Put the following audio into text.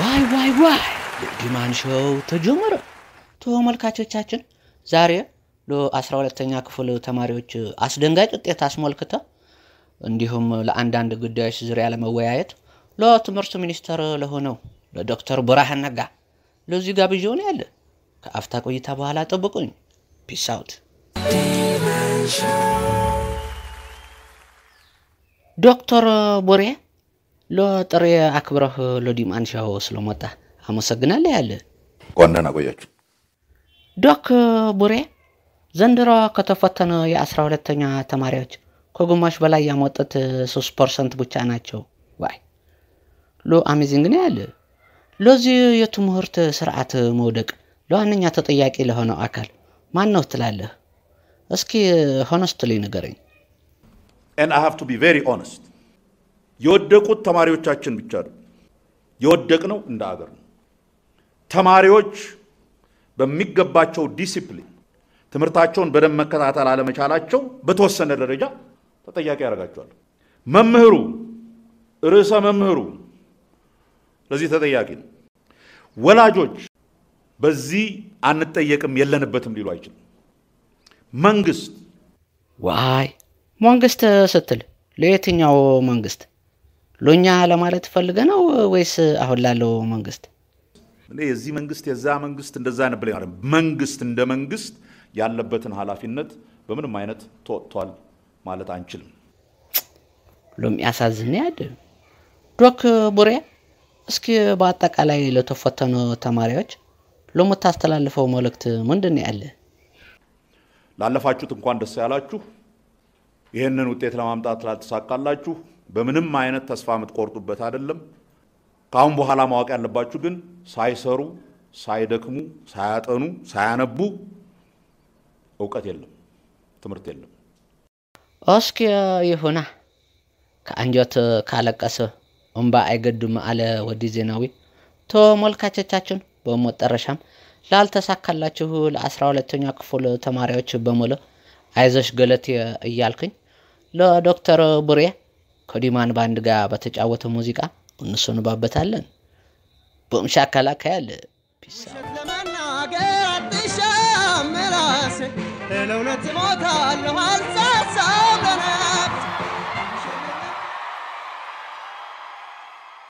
ዋይ ዋይ ዋይ! የዲማን ሾው ተጀመረ። ተመልካቾቻችን ዛሬ ለ12ተኛ ክፍል ተማሪዎች አስደንጋጭ ውጤት አስመልክተ እንዲሁም ለአንዳንድ ጉዳዮች ዙሪያ ለመወያየት ለትምህርት ሚኒስተር ለሆነው ለዶክተር ብርሃን ነጋ ለዚህ ጋብዤ ነው ያለ። ከአፍታ ቆይታ በኋላ ጠብቁኝ። ፒስ አውት። ዶክተር ቡሬ ለጥሬ አክብረህ ለዲም አንሻው ስለመጣ አመሰግናለሁ ያለ ቆነን አቆያችሁ። ዶክ ቡሬ ዘንድሮ ከተፈተኑ የአስራ ሁለተኛ ተማሪዎች ከግማሽ በላይ ያመጡት ሶስት ፐርሰንት ብቻ ናቸው። ዋይ ሎ አሜዚንግ ነው ያለ ለዚህ የትምህርት ስርዓት መውደቅ ለዋነኛ ተጠያቂ ለሆነው አካል ማን ነው ትላለህ? እስኪ ሆነስትሊ ንገረኝ። and I have to be very honest የወደቁት ተማሪዎቻችን ብቻ ነው። የወደቅነው እንደ አገር ነው። ተማሪዎች በሚገባቸው ዲሲፕሊን ትምህርታቸውን በደንብ መከታተል አለመቻላቸው በተወሰነ ደረጃ ተጠያቂ ያደርጋቸዋል። መምህሩ፣ ርዕሰ መምህሩ ለዚህ ተጠያቂ ነው። ወላጆች በዚህ አንጠየቅም የለንበትም ሊሉ አይችልም። መንግስት ዋይ መንግስት ስትል ለየትኛው መንግስት? ሎኛ ለማለት ፈልገ ነው ወይስ አሁን ላለው መንግስት? እኔ የዚህ መንግስት የዛ መንግስት እንደዛ ነበር። መንግስት እንደ መንግስት ያለበትን ኃላፊነት በምንም አይነት ተወጥቷል ማለት አንችልም። ሎም ያሳዝን ያድ ዶክ ቡሬ፣ እስኪ በአጠቃላይ ለተፈተኑ ተማሪዎች ለምታስተላልፈው መልእክት ምንድን ያለ? ላለፋችሁት እንኳን ደስ ያላችሁ። ይህንን ውጤት ለማምጣት ላልተሳካላችሁ በምንም አይነት ተስፋ የምትቆርጡበት አይደለም። ከአሁን በኋላ ማወቅ ያለባችሁ ግን ሳይሰሩ፣ ሳይደክሙ፣ ሳያጠኑ፣ ሳያነቡ እውቀት የለም፣ ትምህርት የለም። እስኪ ይሁና ከአንጀት ካለቀሰ እምባ አይገድም አለ ወዲ ዜናዊ። ተመልካቾቻችን በመጨረሻም ላልተሳካላችሁ ለአስራ ሁለተኛ ክፍል ተማሪዎች በሙሉ አይዞሽ ገለቴ እያልክኝ ለዶክተር ቡሬ ከዲማን ባንድ ጋር በተጫወተ ሙዚቃ እንሰንባበታለን። በምሻ አከላካያል ፒሳ ለመናገር አትሻም ራሴ ለእውነት ሞታለሁ